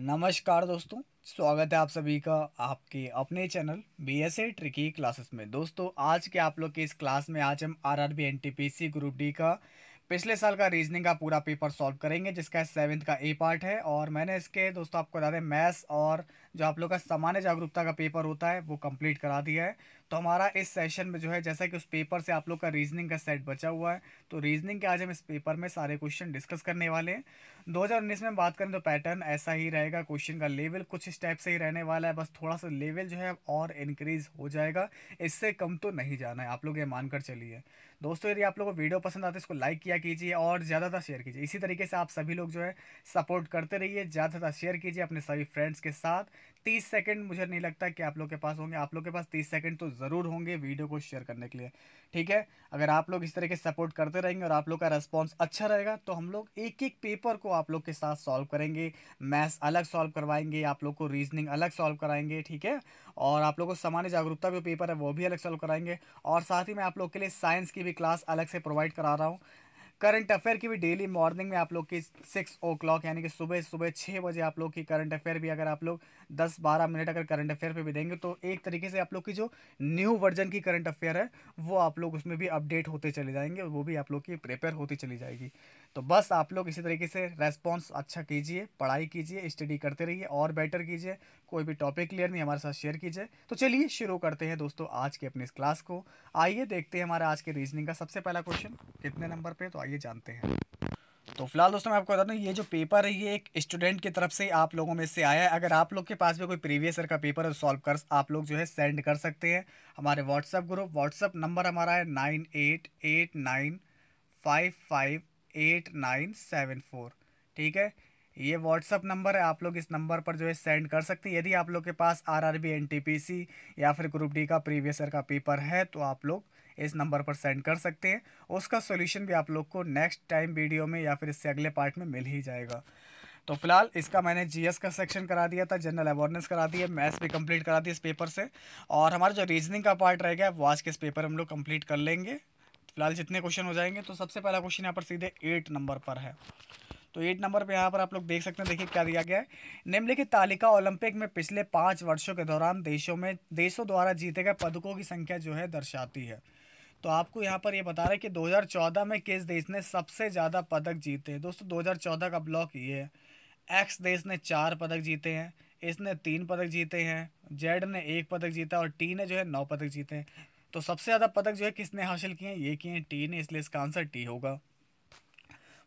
नमस्कार दोस्तों स्वागत है आप सभी का आपके अपने channel B S A tricky classes में दोस्तों आज के आप लोग के इस क्लास में आज हम R R B N T P C group D का पिछले साल का रीजनिंग का पूरा पेपर सॉल्व करेंगे जिसका सेवन्थ का ए पार्ट है और मैंने इसके दोस्तों आपको बता दें मैथ्स और जो आप लोग का सामान्य जागरूकता का पेपर होता है वो कंप्लीट करा दिया है तो हमारा इस सेशन में जो है जैसा कि उस पेपर से आप लोग का रीजनिंग का सेट बचा हुआ है तो रीजनिंग के आज हम इस पेपर में सारे क्वेश्चन डिस्कस करने वाले हैं 2019 में बात करें तो पैटर्न ऐसा ही रहेगा क्वेश्चन का लेवल कुछ स्टेप से ही रहने वाला है बस थोड़ा सा लेवल जो है और इनक्रीज हो जाएगा इससे कम तो नहीं जाना है आप लोग ये मानकर चलिए दोस्तों यदि आप लोगों को वीडियो पसंद आते इसको लाइक किया कीजिए और ज़्यादातर शेयर कीजिए इसी तरीके से आप सभी लोग जो है सपोर्ट करते रहिए ज़्यादातर शेयर कीजिए अपने सभी फ्रेंड्स के साथ तीस सेकंड मुझे नहीं लगता कि आप लोग के पास होंगे आप लोग के पास तीस सेकंड तो ज़रूर होंगे वीडियो को शेयर करने के लिए ठीक है अगर आप लोग इस तरह के सपोर्ट करते रहेंगे और आप लोग का रिस्पॉन्स अच्छा रहेगा तो हम लोग एक एक पेपर को आप लोग के साथ सॉल्व करेंगे मैथ्स अलग सॉल्व करवाएंगे आप लोग को रीजनिंग अलग सॉल्व कराएंगे ठीक है और आप लोग को सामान्य जागरूकता जो पेपर है वो भी अलग सॉल्व कराएंगे और साथ ही मैं आप लोग के लिए साइंस की भी क्लास अलग से प्रोवाइड करा रहा हूँ करंट अफेयर की भी डेली मॉर्निंग में आप लोग की सिक्स ओ क्लॉक यानी कि सुबह सुबह छः बजे आप लोग की करंट अफेयर भी अगर आप लोग दस बारह मिनट अगर करंट अफेयर पे भी देंगे तो एक तरीके से आप लोग की जो न्यू वर्जन की करंट अफेयर है वो आप लोग उसमें भी अपडेट होते चले जाएंगे वो भी आप लोग की प्रिपेयर होती चली जाएगी तो बस आप लोग इसी तरीके से रेस्पॉन्स अच्छा कीजिए पढ़ाई कीजिए स्टडी करते रहिए और बेटर कीजिए कोई भी टॉपिक क्लियर नहीं हमारे साथ शेयर कीजिए तो चलिए शुरू करते हैं दोस्तों आज के अपने इस क्लास को आइए देखते हैं हमारा आज के रीजनिंग का सबसे पहला क्वेश्चन कितने नंबर पर तो आइए आइए जानते हैं तो फिलहाल दोस्तों मैं आपको बता दूँ ये जो पेपर है ये एक स्टूडेंट की तरफ से आप लोगों में से आया है अगर आप लोग के पास भी कोई प्रीवियस ईयर का पेपर है सॉल्व तो कर आप लोग जो है सेंड कर सकते हैं हमारे व्हाट्सएप ग्रुप व्हाट्सएप नंबर हमारा है nine eight eight nine five five eight nine seven four ठीक है ये व्हाट्सअप नंबर है आप लोग इस नंबर पर जो है सेंड कर सकते हैं यदि आप लोग के पास आर आर या फिर ग्रुप डी का प्रीवियस ईयर का पेपर है तो आप लोग इस नंबर पर सेंड कर सकते हैं उसका सोल्यूशन भी आप लोग को नेक्स्ट टाइम वीडियो में या फिर इससे अगले पार्ट में मिल ही जाएगा तो फिलहाल इसका मैंने जीएस का सेक्शन करा दिया था जनरल अवेयरनेस करा दी है मैथ्स भी कंप्लीट करा दी इस पेपर से और हमारा जो रीजनिंग का पार्ट रह गया वो आज के इस पेपर हम लोग कंप्लीट कर लेंगे फिलहाल जितने क्वेश्चन हो जाएंगे तो सबसे पहला क्वेश्चन यहाँ पर सीधे एट नंबर पर है तो एट नंबर पे यहाँ पर आप लोग देख सकते हैं देखिए क्या दिया गया है निम्नलिखित तालिका ओलंपिक में पिछले पाँच वर्षों के दौरान देशों में देशों द्वारा जीते गए पदकों की संख्या जो है दर्शाती है तो आपको यहाँ पर ये यह बता रहा है कि 2014 में किस देश ने सबसे ज़्यादा पदक जीते दोस्तों 2014 का ब्लॉक ये है एक्स देश ने चार पदक जीते हैं इसने तीन पदक जीते हैं जेड ने एक पदक जीता और टी ने जो है नौ पदक जीते हैं तो सबसे ज़्यादा पदक जो है किसने हासिल किए हैं ये किए हैं टी ने इसलिए इसका आंसर टी होगा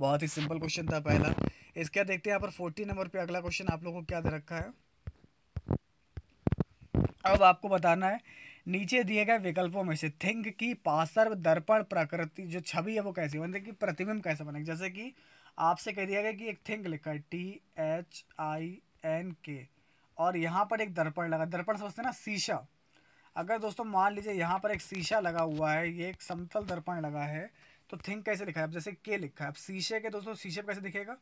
बहुत ही सिंपल क्वेश्चन था पहला इसके बाद देखते हैं यहाँ पर फोर्टी नंबर पर अगला क्वेश्चन आप लोगों को क्या दे रखा है अब आपको बताना है नीचे दिए गए विकल्पों में से थिंक की पासर्व दर्पण प्रकृति जो छवि है वो कैसी बने मतलब कि प्रतिबिंब कैसे बनेगा जैसे कि आपसे कह दिया गया कि एक थिंक लिखा है टी एच आई एन के और यहाँ पर एक दर्पण लगा दर्पण समझते ना शीशा अगर दोस्तों मान लीजिए यहाँ पर एक शीशा लगा हुआ है ये एक समतल दर्पण लगा है तो थिंक कैसे लिखा है अब जैसे के लिखा है अब शीशे के दोस्तों शीशे पर कैसे दिखेगा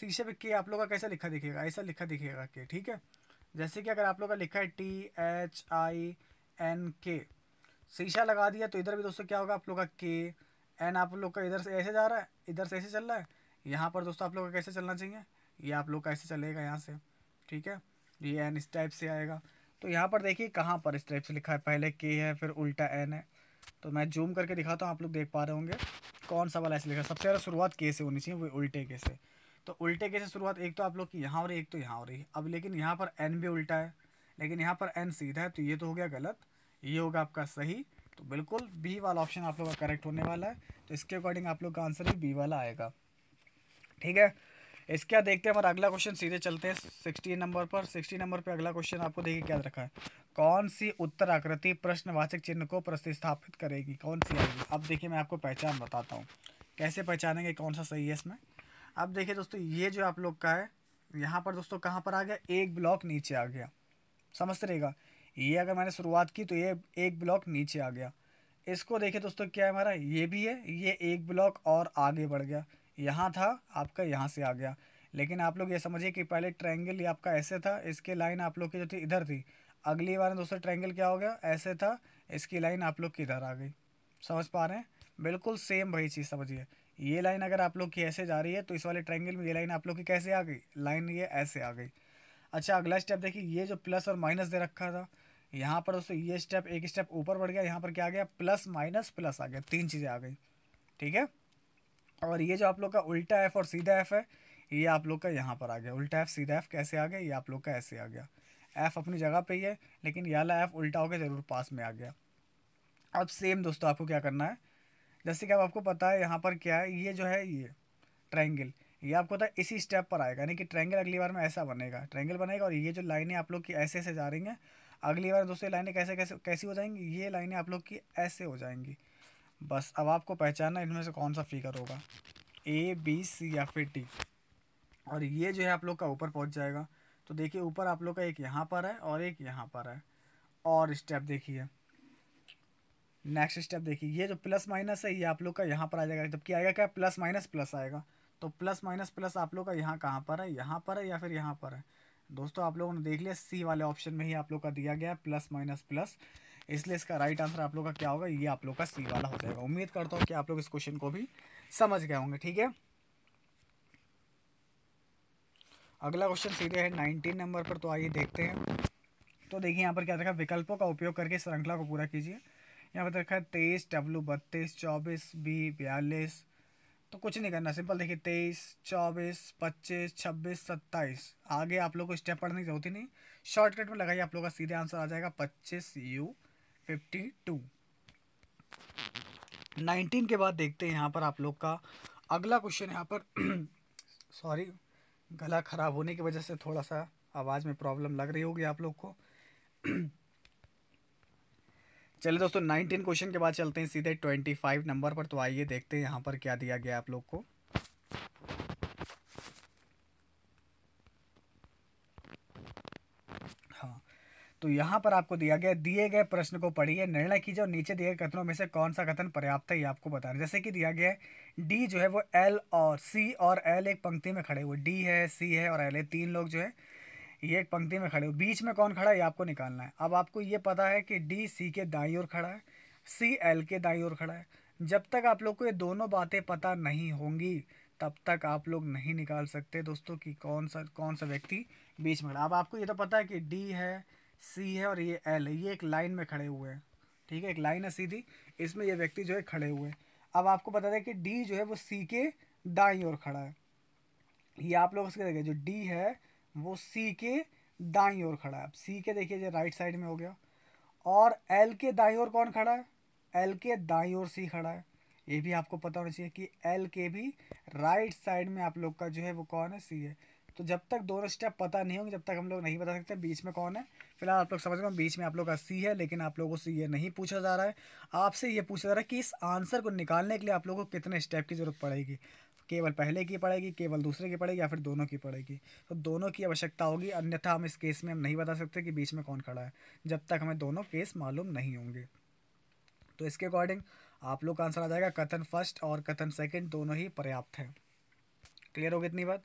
शीशे पे के आप लोग का कैसे लिखा दिखेगा ऐसा लिखा दिखेगा के ठीक है जैसे कि अगर आप लोग का लिखा है टी एच आई एन के शीशा लगा दिया तो इधर भी दोस्तों क्या होगा आप लोग का के एन आप लोग का इधर से ऐसे जा रहा है इधर से ऐसे चल रहा है यहाँ पर दोस्तों आप लोग का कैसे चलना चाहिए ये आप लोग का ऐसे चलेगा यहाँ से ठीक है ये एन इस टाइप से आएगा तो यहाँ पर देखिए कहाँ पर इस टाइप से लिखा है पहले के है फिर उल्टा एन है तो मैं जूम करके दिखाता हूँ आप लोग देख पा रहे होंगे कौन सा वाला ऐसे लिखा सबसे ज़्यादा शुरुआत के से होनी चाहिए वो उल्टे के से तो उल्टे के से शुरुआत एक तो आप लोग की यहाँ हो रही है एक तो यहाँ हो रही है अब लेकिन यहाँ पर एन भी उल्टा है लेकिन यहाँ पर एन सीधा है तो ये तो हो गया गलत ये होगा आपका सही तो बिल्कुल बी वाला ऑप्शन आप लोग का करेक्ट होने वाला है तो इसके अकॉर्डिंग आप लोग का आंसर भी बी वाला आएगा ठीक है इसके बाद देखते हैं हमारा अगला क्वेश्चन सीधे चलते हैं सिक्सटी नंबर पर सिक्सटी नंबर पर अगला क्वेश्चन आपको देखिए क्या रखा है कौन सी उत्तर आकृति प्रश्नवाचक चिन्ह को प्रतिस्थापित करेगी कौन सी आएगी अब देखिए मैं आपको पहचान बताता हूँ कैसे पहचानेंगे कौन सा सही है इसमें अब देखिए दोस्तों ये जो आप लोग का है यहाँ पर दोस्तों कहाँ पर आ गया एक ब्लॉक नीचे आ गया समझते रहेगा ये अगर मैंने शुरुआत की तो ये एक ब्लॉक नीचे आ गया इसको देखिए दोस्तों क्या है हमारा ये भी है ये एक ब्लॉक और आगे बढ़ गया यहाँ था आपका यहाँ से आ गया लेकिन आप लोग ये समझिए कि पहले ट्रायंगल ये आपका ऐसे था इसकी लाइन आप लोग की जो थी इधर थी अगली बार दोस्तों ट्रायंगल क्या हो गया ऐसे था इसकी लाइन आप लोग की इधर आ गई समझ पा रहे हैं बिल्कुल सेम वही चीज़ समझिए ये लाइन अगर आप लोग की ऐसे जा रही है तो इस वाले ट्रायंगल में ये लाइन आप लोग की कैसे आ गई लाइन ये ऐसे आ गई अच्छा अगला स्टेप देखिए ये जो प्लस और माइनस दे रखा था यहाँ पर दोस्तों ये स्टेप एक स्टेप ऊपर बढ़ गया यहाँ पर क्या आ गया प्लस माइनस प्लस आ गया तीन चीज़ें आ गई ठीक है और ये जो आप लोग का उल्टा एफ और सीधा एफ है ये आप लोग का यहाँ पर आ गया उल्टा एफ सीधा एफ कैसे आ गया ये आप लोग का ऐसे आ गया एफ अपनी जगह पर ही है लेकिन ये वाला एफ उल्टा होकर ज़रूर पास में आ गया अब सेम दोस्तों आपको क्या करना है जैसे कि अब आपको पता है यहाँ पर क्या है ये जो है ये ट्राइंगल ये आपको पता इसी स्टेप पर आएगा यानी कि ट्रैंगल अगली बार में ऐसा बनेगा ट्रैंगल बनेगा और ये जो लाइनें आप लोग की ऐसे ऐसे जा रही हैं अगली बार दूसरी लाइनें कैसे कैसे कैसी हो जाएंगी ये लाइनें आप लोग की ऐसे हो जाएंगी बस अब आपको पहचानना इनमें से कौन सा फिगर होगा ए बी सी या फिर टी और ये जो है आप लोग का ऊपर पहुँच जाएगा तो देखिए ऊपर आप लोग का एक यहाँ पर है और एक यहाँ पर है और स्टेप देखिए नेक्स्ट स्टेप देखिए ये जो प्लस माइनस है ये आप लोग का यहाँ पर आ जाएगा जबकि आएगा क्या प्लस माइनस प्लस आएगा तो प्लस माइनस प्लस आप लोग का यहाँ कहाँ पर है यहाँ पर है या फिर यहाँ पर है दोस्तों आप लोगों ने देख लिया सी वाले ऑप्शन में ही आप लोग का दिया गया है प्लस माइनस प्लस इसलिए इसका राइट आंसर आप लोग का क्या होगा ये आप लोग का सी वाला हो जाएगा उम्मीद करता हूँ कि आप लोग इस क्वेश्चन को भी समझ गए होंगे ठीक है अगला क्वेश्चन सीधे है नाइनटीन नंबर पर तो आइए देखते हैं तो देखिए यहाँ पर क्या देखा विकल्पों का उपयोग करके श्रृंखला को पूरा कीजिए यहाँ पर देखा है तेईस डब्लू बत्तीस चौबीस बी बयालीस तो कुछ नहीं करना सिंपल देखिए तेईस चौबीस पच्चीस छब्बीस सत्ताईस आगे आप लोग को स्टेप पढ़ने की जरूरत ही नहीं शॉर्टकट में लगाइए आप लोग का सीधे आंसर आ जाएगा पच्चीस यू फिफ्टी टू नाइनटीन के बाद देखते हैं यहाँ पर आप लोग का अगला क्वेश्चन यहाँ पर सॉरी गला ख़राब होने की वजह से थोड़ा सा आवाज़ में प्रॉब्लम लग रही होगी आप लोग को चलिए दोस्तों नाइनटीन क्वेश्चन के बाद चलते हैं सीधे ट्वेंटी फाइव नंबर पर तो आइए देखते हैं यहाँ पर क्या दिया गया आप लोग को हाँ, तो यहाँ पर आपको दिया गया दिए गए प्रश्न को पढ़िए निर्णय कीजिए और नीचे दिए गए कथनों में से कौन सा कथन पर्याप्त है ये आपको बताना जैसे कि दिया गया है डी जो है वो एल और सी और एल एक पंक्ति में खड़े हुए डी है सी है और एल है तीन लोग जो है ये एक पंक्ति में खड़े हो बीच में कौन खड़ा है ये आपको निकालना है अब आपको ये पता है कि डी सी के दाई ओर खड़ा है सी एल के दाई ओर खड़ा है जब तक आप लोग को ये दोनों बातें पता नहीं होंगी तब तक आप लोग नहीं निकाल सकते दोस्तों कि कौन सा कौन सा व्यक्ति बीच में खड़ा अब आपको ये तो पता है कि डी है सी है और ये एल है ये एक लाइन में खड़े हुए हैं ठीक है एक लाइन है सीधी इसमें ये व्यक्ति जो है खड़े हुए हैं अब आपको पता था कि डी जो है वो सी के दाई ओर खड़ा है ये आप लोग उसके देखें जो डी है वो सी के दाई ओर खड़ा है अब सी के देखिए राइट साइड में हो गया और एल के दाई ओर कौन खड़ा है एल के दाई ओर सी खड़ा है ये भी आपको पता होना चाहिए कि एल के भी राइट साइड में आप लोग का जो है वो कौन है सी है तो जब तक दोनों स्टेप पता नहीं होंगे जब तक हम लोग नहीं बता सकते बीच में कौन है फिलहाल आप लोग समझ गए बीच में आप लोग का सी है लेकिन आप लोगों से ये नहीं पूछा जा रहा है आपसे ये पूछा जा रहा है कि इस आंसर को निकालने के लिए आप लोगों को कितने स्टेप की जरूरत पड़ेगी केवल पहले की पड़ेगी केवल दूसरे की पड़ेगी या फिर दोनों की पड़ेगी तो दोनों की आवश्यकता होगी अन्यथा हम इस केस में हम नहीं बता सकते कि बीच में कौन खड़ा है जब तक हमें दोनों केस मालूम नहीं होंगे तो इसके अकॉर्डिंग आप लोग का आंसर आ जाएगा कथन फर्स्ट और कथन सेकंड दोनों ही पर्याप्त हैं क्लियर होगी इतनी बात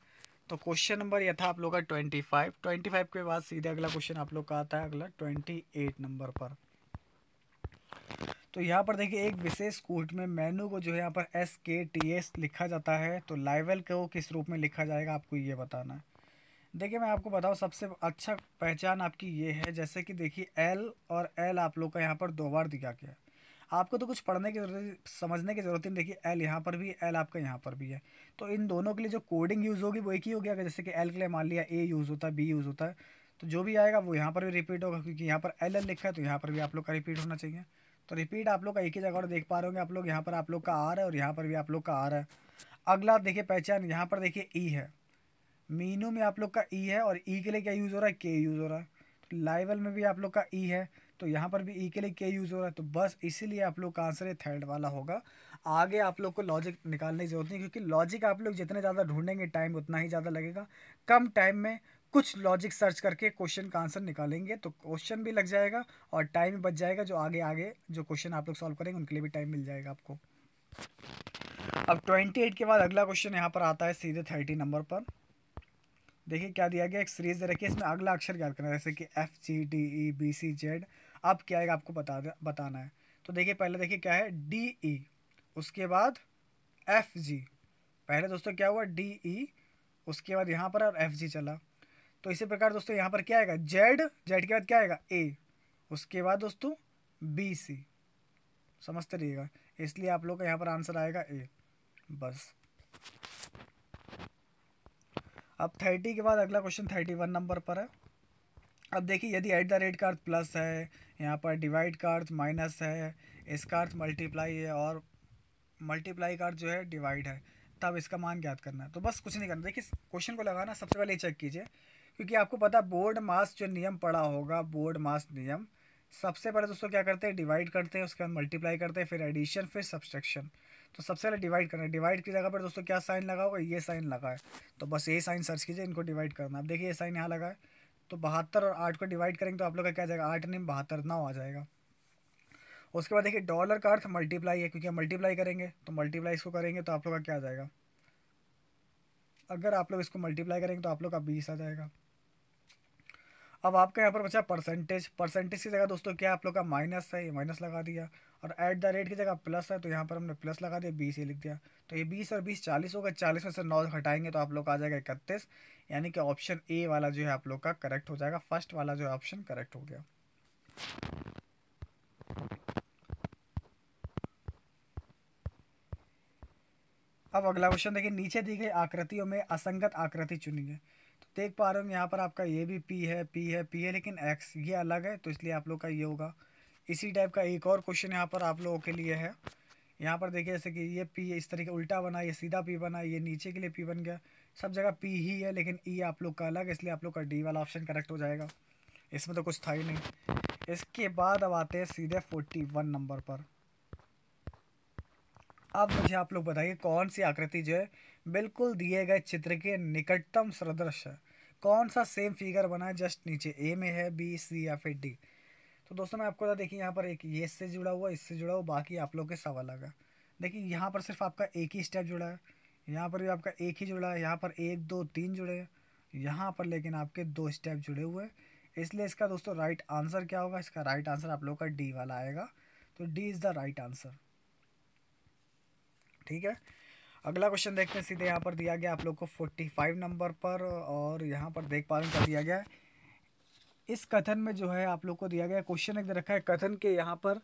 तो क्वेश्चन नंबर यह था आप लोग का ट्वेंटी फाइव ट्वेंटी फाइव के बाद सीधे अगला क्वेश्चन आप लोग का आता है अगला ट्वेंटी एट नंबर पर तो यहाँ पर देखिए एक विशेष कोर्ट में मेनू को जो है यहाँ पर एस के टी एस लिखा जाता है तो लाइवल को किस रूप में लिखा जाएगा आपको ये बताना है देखिए मैं आपको बताऊँ सबसे अच्छा पहचान आपकी ये है जैसे कि देखिए एल और एल आप लोग का यहाँ पर दो बार दिखा गया आपको तो कुछ पढ़ने की जरूरत समझने की ज़रूरत नहीं देखिए एल यहाँ पर भी एल आपका यहाँ पर भी है तो इन दोनों के लिए जो कोडिंग यूज़ होगी वो एक ही होगी अगर जैसे कि एल के लिए मान लिया ए यूज़ होता है बी यूज़ होता है तो जो भी आएगा वो यहाँ पर भी रिपीट होगा क्योंकि यहाँ पर एल एल लिखा है तो यहाँ पर भी आप लोग का रिपीट होना चाहिए तो रिपीट आप लोग का एक ही जगह और देख पा रहे होंगे आप लोग यहाँ पर आप लोग का आर है और यहाँ पर भी आप लोग का आर है अगला देखिए पहचान यहाँ पर देखिए ई e है मीनू में आप लोग का ई e है और ई e के लिए क्या यूज़ हो रहा है के यूज़ हो रहा है तो लाइवल में भी आप लोग का ई है तो यहाँ पर भी ई के लिए के यूज़ हो रहा है तो बस इसीलिए आप लोग का आंसर ये थर्ड वाला होगा आगे आप लोग को लॉजिक निकालने की जरूरत नहीं क्योंकि लॉजिक आप लोग जितने ज़्यादा ढूंढेंगे टाइम उतना ही ज़्यादा लगेगा कम टाइम में कुछ लॉजिक सर्च करके क्वेश्चन का आंसर निकालेंगे तो क्वेश्चन भी लग जाएगा और टाइम बच जाएगा जो आगे आगे जो क्वेश्चन आप लोग सॉल्व करेंगे उनके लिए भी टाइम मिल जाएगा आपको अब ट्वेंटी एट के बाद अगला क्वेश्चन यहाँ पर आता है सीधे थर्टी नंबर पर देखिए क्या दिया गया एक सीरीज दे रखी है इसमें अगला अक्षर क्या करना है जैसे कि F G D E B C Z अब क्या है आपको बता बताना है तो देखिए पहले देखिए क्या है डी ई e, उसके बाद एफ जी पहले दोस्तों क्या हुआ डी ई e, उसके बाद यहाँ पर और एफ जी चला तो इसी प्रकार दोस्तों यहाँ पर क्या आएगा जेड जेड के बाद क्या आएगा ए उसके बाद दोस्तों बी सी समझते रहिएगा इसलिए आप लोग का यहाँ पर आंसर आएगा ए बस अब थर्टी के बाद अगला क्वेश्चन थर्टी वन नंबर पर है अब देखिए यदि एट द रेट का अर्थ प्लस है यहाँ पर डिवाइड का अर्थ माइनस है इसका अर्थ मल्टीप्लाई है और मल्टीप्लाई का अर्थ जो है डिवाइड है तब इसका मान ज्ञात करना है तो बस कुछ नहीं करना देखिए क्वेश्चन को लगाना सबसे पहले चेक कीजिए क्योंकि आपको पता बोर्ड मास जो नियम पड़ा होगा बोर्ड मास नियम सबसे पहले दोस्तों क्या करते हैं डिवाइड करते हैं उसके बाद मल्टीप्लाई करते हैं फिर एडिशन फिर सब्सट्रक्शन तो सबसे पहले डिवाइड करना है डिवाइड की जगह पर दोस्तों क्या साइन लगा होगा ये साइन लगा है तो बस ये साइन सर्च कीजिए इनको डिवाइड करना अब देखिए ये साइन यहाँ लगा है तो बहत्तर और आठ को डिवाइड करेंगे तो आप लोग का क्या जाएगा आठ नहीं बहत्तर नौ आ जाएगा उसके बाद देखिए डॉलर का अर्थ मल्टीप्लाई है क्योंकि मल्टीप्लाई करेंगे तो मल्टीप्लाई इसको करेंगे तो आप लोग का क्या आ जाएगा अगर आप लोग इसको मल्टीप्लाई करेंगे तो आप लोग का बीस आ जाएगा अब आपका यहाँ पर बचा परसेंटेज परसेंटेज की जगह दोस्तों क्या आप लोग का माइनस है ये माइनस लगा दिया और एट द रेट की जगह प्लस है तो यहाँ पर हमने प्लस लगा दिया बीस ये लिख दिया तो ये बीस और बीस चालीस होगा चालीस में से नौ हटाएंगे तो आप लोग का आ जाएगा इकतीस यानी कि ऑप्शन ए वाला जो है आप लोग का करेक्ट हो जाएगा फर्स्ट वाला जो है ऑप्शन करेक्ट हो गया अब अगला क्वेश्चन देखिए नीचे दी गई आकृतियों में असंगत आकृति चुनिए देख पा रहे हो यहाँ पर आपका ये भी पी है पी है पी है लेकिन एक्स ये अलग है तो इसलिए आप लोग का ये होगा इसी टाइप का एक और क्वेश्चन यहाँ पर आप लोगों के लिए है यहाँ पर देखिए जैसे कि ये पी इस तरीके उल्टा बना ये सीधा पी बना ये नीचे के लिए पी बन गया सब जगह पी ही है लेकिन ई e आप लोग का अलग इसलिए आप लोग का डी वाला ऑप्शन करेक्ट हो जाएगा इसमें तो कुछ था ही नहीं इसके बाद अब आते हैं सीधे फोर्टी वन नंबर पर अब मुझे आप लोग बताइए कौन सी आकृति जो है बिल्कुल दिए गए चित्र के निकटतम सदृश है कौन सा सेम फिगर बना है जस्ट नीचे ए में है बी सी या फिर डी तो दोस्तों मैं आपको बता देखिए यहाँ पर एक ये इससे जुड़ा हुआ इससे जुड़ा हुआ बाकी आप लोग के सवाल आगा देखिए यहाँ पर सिर्फ आपका एक ही स्टेप जुड़ा है यहाँ पर भी आपका एक ही जुड़ा है यहाँ पर एक दो तीन जुड़े हैं यहाँ पर लेकिन आपके दो स्टेप जुड़े हुए हैं इसलिए इसका दोस्तों राइट आंसर क्या होगा इसका राइट आंसर आप लोग का डी वाला आएगा तो D is the right answer ठीक है अगला क्वेश्चन देखते हैं सीधे यहाँ पर दिया गया आप लोग को फोर्टी फाइव नंबर पर और यहाँ पर देख पा रहे क्या दिया गया इस कथन में जो है आप लोग को दिया गया क्वेश्चन एक रखा है कथन के यहाँ पर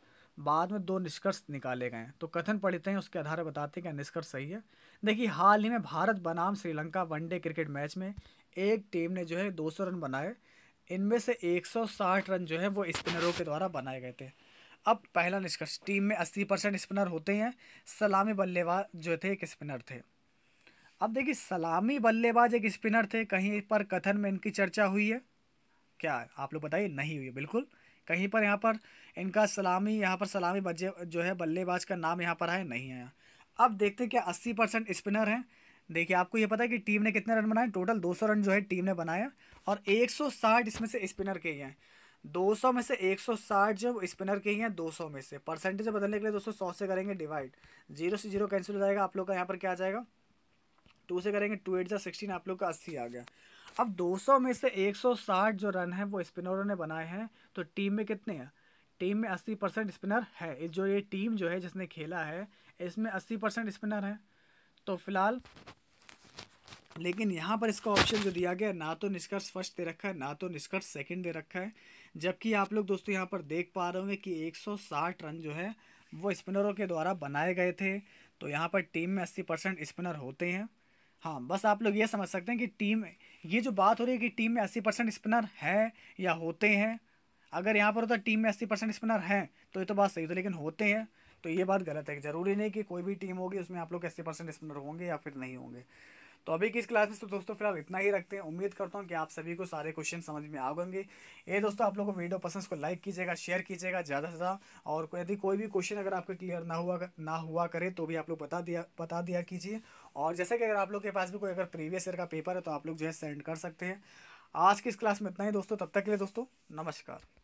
बाद में दो निष्कर्ष निकाले गए हैं तो कथन पढ़ते हैं उसके आधार पर बताते हैं क्या निष्कर्ष सही है देखिए हाल ही में भारत बनाम श्रीलंका वनडे क्रिकेट मैच में एक टीम ने जो है दो रन बनाए इनमें से एक रन जो है वो स्पिनरों के द्वारा बनाए गए थे अब पहला निष्कर्ष टीम में अस्सी परसेंट स्पिनर होते हैं सलामी बल्लेबाज जो थे एक स्पिनर थे अब देखिए सलामी बल्लेबाज एक स्पिनर थे कहीं पर कथन में इनकी चर्चा हुई है क्या आप लोग बताइए नहीं हुई बिल्कुल कहीं पर यहाँ पर इनका सलामी यहाँ पर सलामी बजे जो है बल्लेबाज का नाम यहाँ पर है नहीं है अब देखते क्या अस्सी परसेंट स्पिनर हैं देखिए आपको ये पता है कि टीम ने कितने रन बनाए टोटल 200 रन जो है टीम ने बनाया और 160 इसमें से स्पिनर के हैं 200 में से 160 जो स्पिनर के ही हैं 200 में से परसेंटेज बदलने के लिए दोस्तों सौ से करेंगे डिवाइड जीरो से जीरो कैंसिल हो जाएगा आप लोग का यहाँ पर क्या आ जाएगा टू से करेंगे टू एट जा सिक्सटीन आप लोग का अस्सी आ गया अब 200 में से 160 जो रन है वो स्पिनरों ने बनाए हैं तो टीम में कितने हैं टीम में 80 परसेंट स्पिनर है जो ये टीम जो है जिसने खेला है इसमें 80 परसेंट स्पिनर है तो फिलहाल लेकिन यहाँ पर इसका ऑप्शन जो दिया गया ना तो निष्कर्ष फर्स्ट दे रखा है ना तो निष्कर्ष सेकंड दे रखा है जबकि आप लोग दोस्तों यहाँ पर देख पा रहे होंगे कि 160 रन जो है वो स्पिनरों के द्वारा बनाए गए थे तो यहाँ पर टीम में 80 परसेंट स्पिनर होते हैं हाँ बस आप लोग ये समझ सकते हैं कि टीम ये जो बात हो रही है कि टीम में अस्सी परसेंट स्पिनर है या होते हैं अगर यहाँ पर होता तो टीम में अस्सी परसेंट स्पिनर हैं तो ये तो बात सही होती तो लेकिन होते हैं तो ये बात गलत है ज़रूरी नहीं कि कोई भी टीम होगी उसमें आप लोग अस्सी परसेंट स्पिनर होंगे या फिर नहीं होंगे तो अभी की इस क्लास में तो दोस्तों फिलहाल इतना ही रखते हैं उम्मीद करता हूँ कि आप सभी को सारे क्वेश्चन समझ में आ गएंगे ये दोस्तों आप लोगों को वीडियो पसंद को लाइक कीजिएगा शेयर कीजिएगा ज़्यादा से ज़्यादा और यदि कोई भी क्वेश्चन अगर आपका क्लियर ना हुआ ना हुआ करे तो भी आप लोग बता दिया बता दिया कीजिए और जैसे कि अगर आप लोग के पास भी कोई अगर प्रीवियस ईयर का पेपर है तो आप लोग जो है सेंड कर सकते हैं आज की इस क्लास में इतना ही दोस्तों तब तक के लिए दोस्तों नमस्कार